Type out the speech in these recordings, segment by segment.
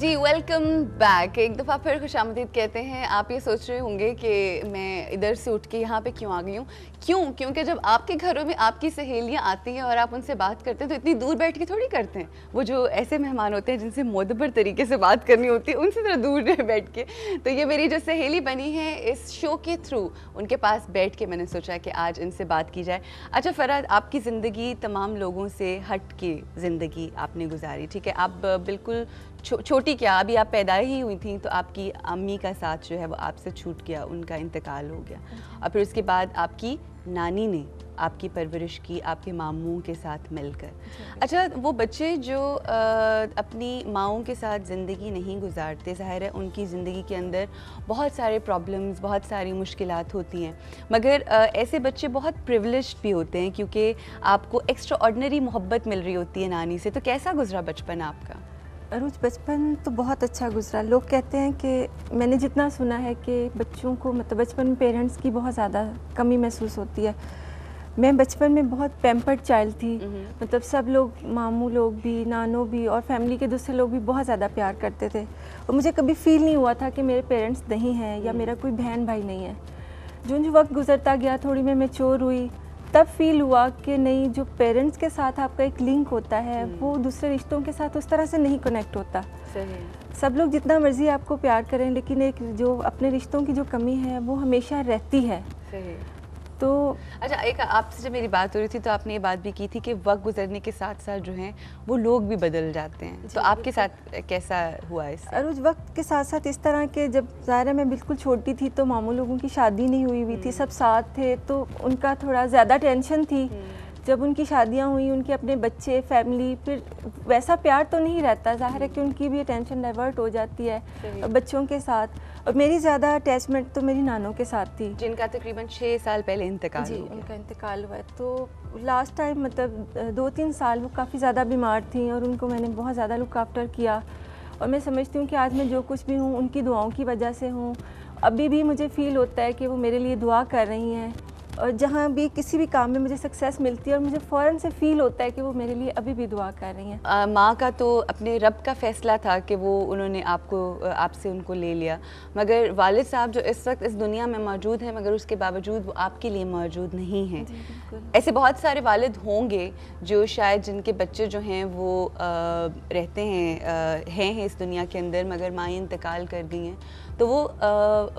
जी welcome back एक दफ़ा फिर खुश आमदीद कहते हैं आप ये सोच रहे होंगे कि मैं इधर से उठ के यहाँ पे क्यों आ गई हूँ क्यों क्योंकि जब आपके घरों में आपकी सहेलियाँ आती हैं और आप उनसे बात करते हैं तो इतनी दूर बैठ के थोड़ी करते हैं वो जो ऐसे मेहमान होते हैं जिनसे मोदबर तरीके से बात करनी होती है उनसे ज़रा दूर बैठ के तो ये मेरी जो सहेली बनी है इस शो के थ्रू उनके पास बैठ के मैंने सोचा कि आज इनसे बात की जाए अच्छा फराद आपकी ज़िंदगी तमाम लोगों से हट के ज़िंदगी आपने गुजारी ठीक है आप बिल्कुल छो, छोटी क्या अभी आप पैदा ही हुई थी तो आपकी अम्मी का साथ जो है वो आपसे छूट गया उनका इंतकाल हो गया और फिर उसके बाद आपकी नानी ने आपकी परवरिश की आपके मामू के साथ मिलकर अच्छा वो बच्चे जो आ, अपनी माओं के साथ ज़िंदगी नहीं गुजारते ज़ाहिर है उनकी ज़िंदगी के अंदर बहुत सारे प्रॉब्लम्स बहुत सारी मुश्किल होती हैं मगर आ, ऐसे बच्चे बहुत प्रिवलिज भी होते हैं क्योंकि आपको एक्स्ट्रा ऑर्डनरी मोहब्बत मिल रही होती है नानी से तो कैसा गुजरा बचपन आपका अरुज बचपन तो बहुत अच्छा गुजरा लोग कहते हैं कि मैंने जितना सुना है कि बच्चों को मतलब बचपन में पेरेंट्स की बहुत ज़्यादा कमी महसूस होती है मैं बचपन में बहुत पैम्पर्ड चाइल्ड थी हम्म। मतलब सब लोग मामू लोग भी नानो भी और फैमिली के दूसरे लोग भी बहुत ज़्यादा प्यार करते थे और मुझे कभी फील नहीं हुआ था कि मेरे पेरेंट्स नहीं हैं या मेरा हम्म। कोई बहन भाई नहीं है जो जो वक्त गुजरता गया थोड़ी मैं मेच्योर हुई तब फील हुआ कि नहीं जो पेरेंट्स के साथ आपका एक लिंक होता है हम्म। वो दूसरे रिश्तों के साथ उस तरह से नहीं कनेक्ट होता सब लोग जितना मर्जी आपको प्यार करें लेकिन एक जो अपने रिश्तों की जो कमी है वो हमेशा रहती है तो अच्छा एक आपसे जब मेरी बात हो रही थी तो आपने ये बात भी की थी कि वक्त गुजरने के साथ साथ जो हैं वो लोग भी बदल जाते हैं तो आपके साथ कैसा हुआ इस अरुज वक्त के साथ साथ इस तरह के जब ज़ाहिर मैं बिल्कुल छोटी थी तो मामू लोगों की शादी नहीं हुई हुई थी हम्म। सब साथ थे तो उनका थोड़ा ज़्यादा टेंशन थी हम्म। जब उनकी शादियाँ हुई उनके अपने बच्चे फैमिली फिर वैसा प्यार तो नहीं रहता ज़ाहिर है कि उनकी भी अटेंशन डाइवर्ट हो जाती है बच्चों के साथ और मेरी ज़्यादा अटैचमेंट तो मेरी नानों के साथ थी जिनका तकरीबन छः साल पहले इंतकाल जी उनका इंतकाल हुआ तो लास्ट टाइम मतलब दो तीन साल वो काफ़ी ज़्यादा बीमार थी और उनको मैंने बहुत ज़्यादा लुक आफ्टर किया और मैं समझती हूँ कि आज मैं जो कुछ भी हूँ उनकी दुआओं की वजह से हूँ अभी भी मुझे फ़ील होता है कि वो मेरे लिए दुआ कर रही हैं और जहाँ भी किसी भी काम में मुझे सक्सेस मिलती है और मुझे फ़ौरन से फील होता है कि वो मेरे लिए अभी भी दुआ कर रही हैं माँ का तो अपने रब का फ़ैसला था कि वो उन्होंने आपको आपसे उनको ले लिया मगर वालिद साहब जो इस वक्त इस दुनिया में मौजूद हैं मगर उसके बावजूद वो आपके लिए मौजूद नहीं हैं ऐसे बहुत सारे वालद होंगे जो शायद जिनके बच्चे जो हैं वो आ, रहते हैं आ, हैं इस दुनिया के अंदर मगर माँ इंतकाल कर दी हैं तो वो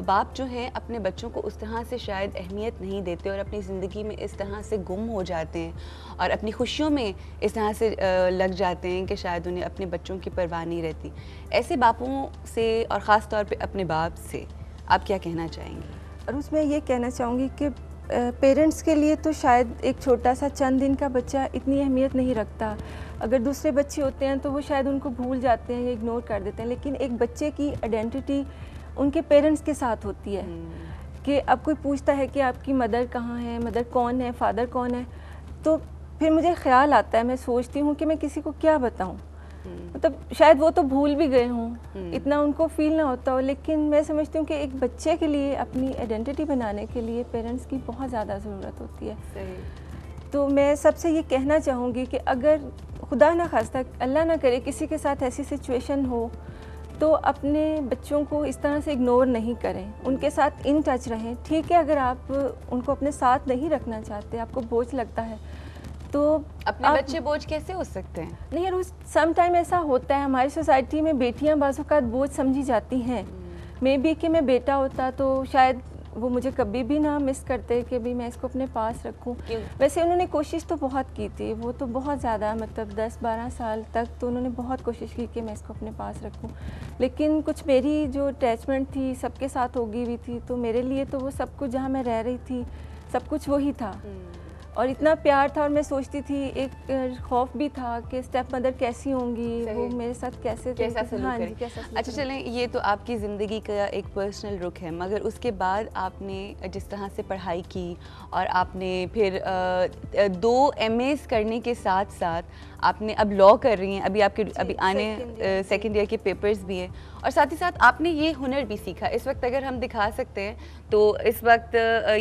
बाप जो हैं अपने बच्चों को उस तरह से शायद अहमियत नहीं देते और अपनी ज़िंदगी में इस तरह से गुम हो जाते हैं और अपनी खुशियों में इस तरह से लग जाते हैं कि शायद उन्हें अपने बच्चों की परवाह नहीं रहती ऐसे बापों से और ख़ास तौर पर अपने बाप से आप क्या कहना चाहेंगे और उसमें ये कहना चाहूँगी कि पेरेंट्स के लिए तो शायद एक छोटा सा चंद दिन का बच्चा इतनी अहमियत नहीं रखता अगर दूसरे बच्चे होते हैं तो वो शायद उनको भूल जाते हैं या इग्नोर कर देते हैं लेकिन एक बच्चे की आइडेंटिटी उनके पेरेंट्स के साथ होती है हम्म। कि अब कोई पूछता है कि आपकी मदर कहाँ है मदर कौन है फादर कौन है तो फिर मुझे ख्याल आता है मैं सोचती हूँ कि मैं किसी को क्या बताऊँ हम्म। मतलब शायद वो तो भूल भी गए हों हम्म। इतना उनको फील ना होता हो लेकिन मैं समझती हूँ कि एक बच्चे के लिए अपनी आइडेंटिटी बनाने के लिए पेरेंट्स की बहुत ज़्यादा ज़रूरत होती है तो मैं सबसे ये कहना चाहूँगी कि अगर खुदा ना खास्ता अल्लाह ना करे किसी के साथ ऐसी सिचुएशन हो तो अपने बच्चों को इस तरह से इग्नोर नहीं करें उनके साथ इन टच रहें ठीक है अगर आप उनको अपने साथ नहीं रखना चाहते आपको बोझ लगता है तो अपने आप, बच्चे बोझ कैसे हो सकते हैं नहीं रोज सम टाइम ऐसा होता है हमारी सोसाइटी में बेटियां का बोझ समझी जाती हैं मे हम्म। बी कि मैं बेटा होता तो शायद वो मुझे कभी भी ना मिस करते कि भी मैं इसको अपने पास रखूं वैसे उन्होंने कोशिश तो बहुत की थी वो तो बहुत ज़्यादा मतलब 10-12 साल तक तो उन्होंने बहुत कोशिश की कि मैं इसको अपने पास रखूं लेकिन कुछ मेरी जो अटैचमेंट थी सबके साथ होगी हुई थी तो मेरे लिए तो वो सब कुछ जहाँ मैं रह रही थी सब कुछ वही था हम्म। और इतना प्यार था और मैं सोचती थी एक खौफ भी था कि स्टेप मदर कैसी होंगी वो मेरे साथ कैसे कैसा सलूक हाँ जी कैसा अच्छा चलें ये तो आपकी ज़िंदगी का एक पर्सनल रुख है मगर उसके बाद आपने जिस तरह से पढ़ाई की और आपने फिर दो एम करने के साथ साथ आपने अब लॉ कर रही हैं अभी आपके अभी आने सेकेंड ईयर के पेपर्स भी हैं और साथ ही साथ आपने ये हुनर भी सीखा इस वक्त अगर हम दिखा सकते हैं तो इस वक्त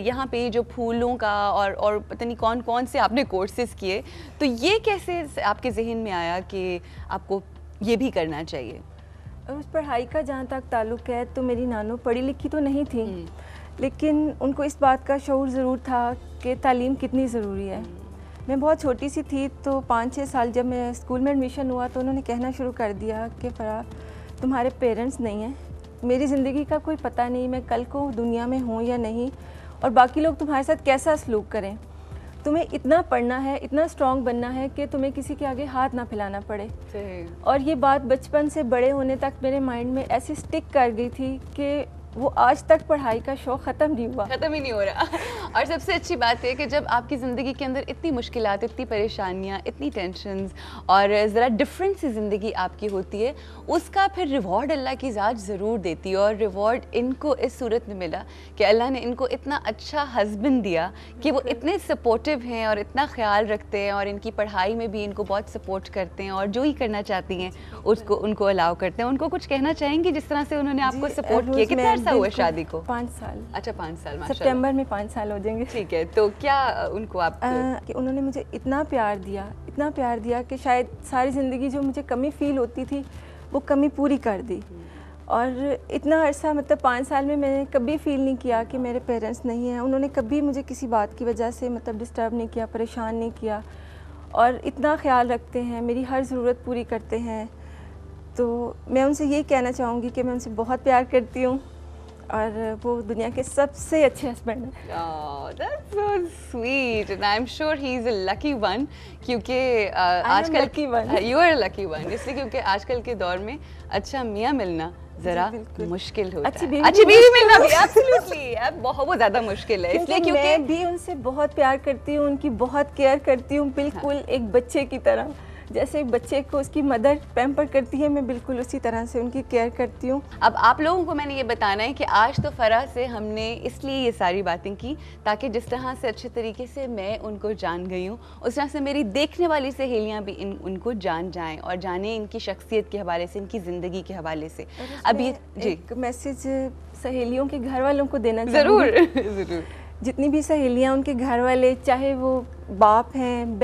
यहाँ पे जो फूलों का और और पता नहीं कौन कौन से आपने कोर्सेज किए तो ये कैसे आपके जहन में आया कि आपको ये भी करना चाहिए उस पढ़ाई का जहाँ तक ताल्लुक़ है तो मेरी नानो पढ़ी लिखी तो नहीं थी हम्म। लेकिन उनको इस बात का शौर ज़रूर था कि तालीम कितनी ज़रूरी है हम्म। मैं बहुत छोटी सी थी तो पाँच छः साल जब मैं स्कूल में एडमिशन हुआ तो उन्होंने कहना शुरू कर दिया कि फरा तुम्हारे पेरेंट्स नहीं हैं मेरी ज़िंदगी का कोई पता नहीं मैं कल को दुनिया में हूँ या नहीं और बाकी लोग तुम्हारे साथ कैसा सलूक करें तुम्हें इतना पढ़ना है इतना स्ट्रांग बनना है कि तुम्हें किसी के आगे हाथ ना फैलाना पड़े और ये बात बचपन से बड़े होने तक मेरे माइंड में ऐसी स्टिक कर गई थी कि वो आज तक पढ़ाई का शौक खत्म नहीं हुआ खत्म ही नहीं हो रहा और सबसे अच्छी बात है कि जब आपकी ज़िंदगी के अंदर इतनी मुश्किल इतनी परेशानियाँ इतनी टेंशन और ज़रा डिफरेंट सी ज़िंदगी आपकी होती है उसका फिर रिवॉर्ड अल्लाह की ज़ात ज़रूर देती है और रिवॉर्ड इनको इस सूरत में मिला कि अल्लाह ने इनको इतना अच्छा हस्बैंड दिया कि वो इतने सपोर्टिव हैं और इतना ख्याल रखते हैं और इनकी पढ़ाई में भी इनको बहुत सपोर्ट करते हैं और जो ही करना चाहती हैं उसको उनको अलाउ करते हैं उनको कुछ कहना चाहेंगी जिस तरह से उन्होंने आपको सपोर्ट किया कितना अर्सा हुआ शादी को पाँच साल अच्छा पाँच साल सितंबर में पाँच साल हो भेजेंगे ठीक है तो क्या उनको आप कि उन्होंने मुझे इतना प्यार दिया इतना प्यार दिया कि शायद सारी ज़िंदगी जो मुझे कमी फील होती थी वो कमी पूरी कर दी और इतना अरसा मतलब पाँच साल में मैंने कभी फील नहीं किया कि मेरे पेरेंट्स नहीं हैं उन्होंने कभी मुझे किसी बात की वजह से मतलब डिस्टर्ब नहीं किया परेशान नहीं किया और इतना ख्याल रखते हैं मेरी हर ज़रूरत पूरी करते हैं तो मैं उनसे ये कहना चाहूँगी कि मैं उनसे बहुत प्यार करती हूँ और वो दुनिया के सबसे अच्छे हस्बैंड हैं so sweet and I am sure he is a lucky one क्योंकि uh, आजकल lucky one you are a lucky one इसलिए क्योंकि आजकल के दौर में अच्छा मियां मिलना जरा मुश्किल होता अच्छी बीवी अच्छी बीवी मिलना भी एब्सोल्युटली बहुत ज्यादा मुश्किल है इसलिए क्योंकि मैं भी उनसे बहुत प्यार करती हूं उनकी बहुत केयर करती हूं हाँ। बिल्कुल एक बच्चे की तरह जैसे एक बच्चे को उसकी मदर पैम्पर करती है मैं बिल्कुल उसी तरह से उनकी केयर करती हूँ अब आप लोगों को मैंने ये बताना है कि आज तो फ़रा से हमने इसलिए ये सारी बातें की ताकि जिस तरह से अच्छे तरीके से मैं उनको जान गई हूँ उस तरह से मेरी देखने वाली सहेलियाँ भी इन उनको जान जाएँ और जाने इनकी शख्सियत के हवाले से इनकी ज़िंदगी के हवाले से अब ये जी मैसेज सहेलियों के घर वालों को देना ज़रूर ज़रूर जितनी भी सहेलियाँ उनके घर वाले चाहे वो बाप हैं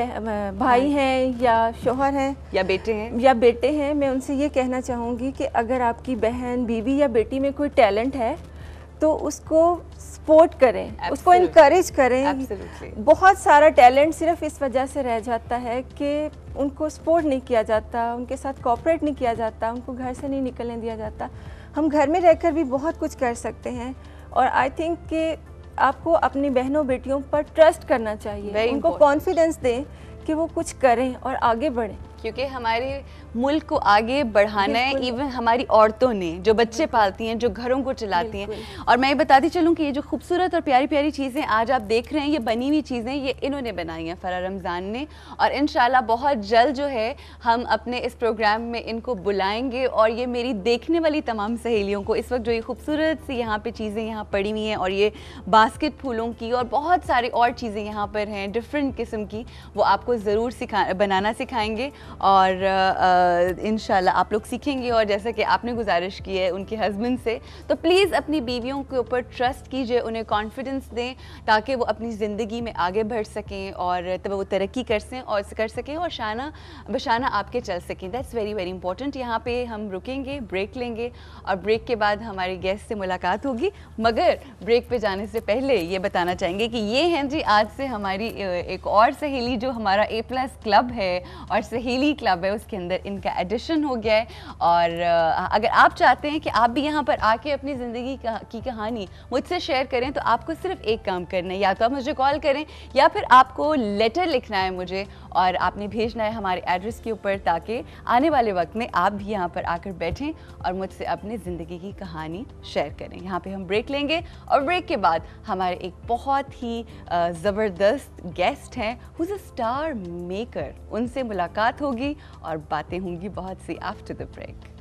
भाई हाँ। हैं या शोहर हैं या बेटे हैं या बेटे हैं मैं उनसे ये कहना चाहूँगी कि अगर आपकी बहन बीवी या बेटी में कोई टैलेंट है तो उसको सपोर्ट करें Absolutely. उसको इनक्रेज करें Absolutely. बहुत सारा टैलेंट सिर्फ इस वजह से रह जाता है कि उनको सपोर्ट नहीं किया जाता उनके साथ कॉपरेट नहीं किया जाता उनको घर से नहीं निकलने दिया जाता हम घर में रहकर भी बहुत कुछ कर सकते हैं और आई थिंक कि आपको अपनी बहनों बेटियों पर ट्रस्ट करना चाहिए उनको कॉन्फिडेंस दें कि वो कुछ करें और आगे बढ़ें क्योंकि हमारी मुल्क को आगे बढ़ाना है इवन हमारी औरतों ने जो बच्चे पालती हैं जो घरों को चलाती हैं और मैं ये बताती चलूँ कि ये जो खूबसूरत और प्यारी प्यारी चीज़ें आज आप देख रहे हैं ये बनी हुई चीज़ें ये इन्होंने बनाई हैं फ़रा रमज़ान ने और इन बहुत जल्द जो है हम अपने इस प्रोग्राम में इनको बुलाएँगे और ये मेरी देखने वाली तमाम सहेलियों को इस वक्त जो ये खूबसूरत सी यहाँ पर चीज़ें यहाँ पड़ी हुई हैं और ये बास्केट फूलों की और बहुत सारी और चीज़ें यहाँ पर हैं डिफरेंट किस्म की वो आपको ज़रूर सिखा बनाना सिखाएंगे और इन आप लोग सीखेंगे और जैसा कि आपने गुजारिश की है उनके हस्बैंड से तो प्लीज़ अपनी बीवियों के ऊपर ट्रस्ट कीजिए उन्हें कॉन्फिडेंस दें ताकि वो अपनी ज़िंदगी में आगे बढ़ सकें और तब वो तरक्की कर सकें और कर सकें और शाना बशाना आपके चल सकें दैट्स वेरी वेरी इंपॉर्टेंट यहाँ पे हम रुकेंगे ब्रेक लेंगे और ब्रेक के बाद हमारे गेस्ट से मुलाकात होगी मगर ब्रेक पर जाने से पहले ये बताना चाहेंगे कि ये हैं जी आज से हमारी एक और सहेली जो हमारा ए प्लस क्लब है और सहेली क्लब है उसके अंदर इनका एडिशन हो गया है और अगर आप चाहते हैं कि आप भी यहाँ पर आके अपनी ज़िंदगी की कहानी मुझसे शेयर करें तो आपको सिर्फ एक काम करना है या तो आप मुझे कॉल करें या फिर आपको लेटर लिखना है मुझे और आपने भेजना है हमारे एड्रेस के ऊपर ताकि आने वाले वक्त में आप भी यहाँ पर आकर बैठें और मुझसे अपने ज़िंदगी की कहानी शेयर करें यहाँ पे हम ब्रेक लेंगे और ब्रेक के बाद हमारे एक बहुत ही ज़बरदस्त गेस्ट हैं हु अ स्टार मेकर उनसे मुलाकात होगी और बातें होंगी बहुत सी आफ्टर द ब्रेक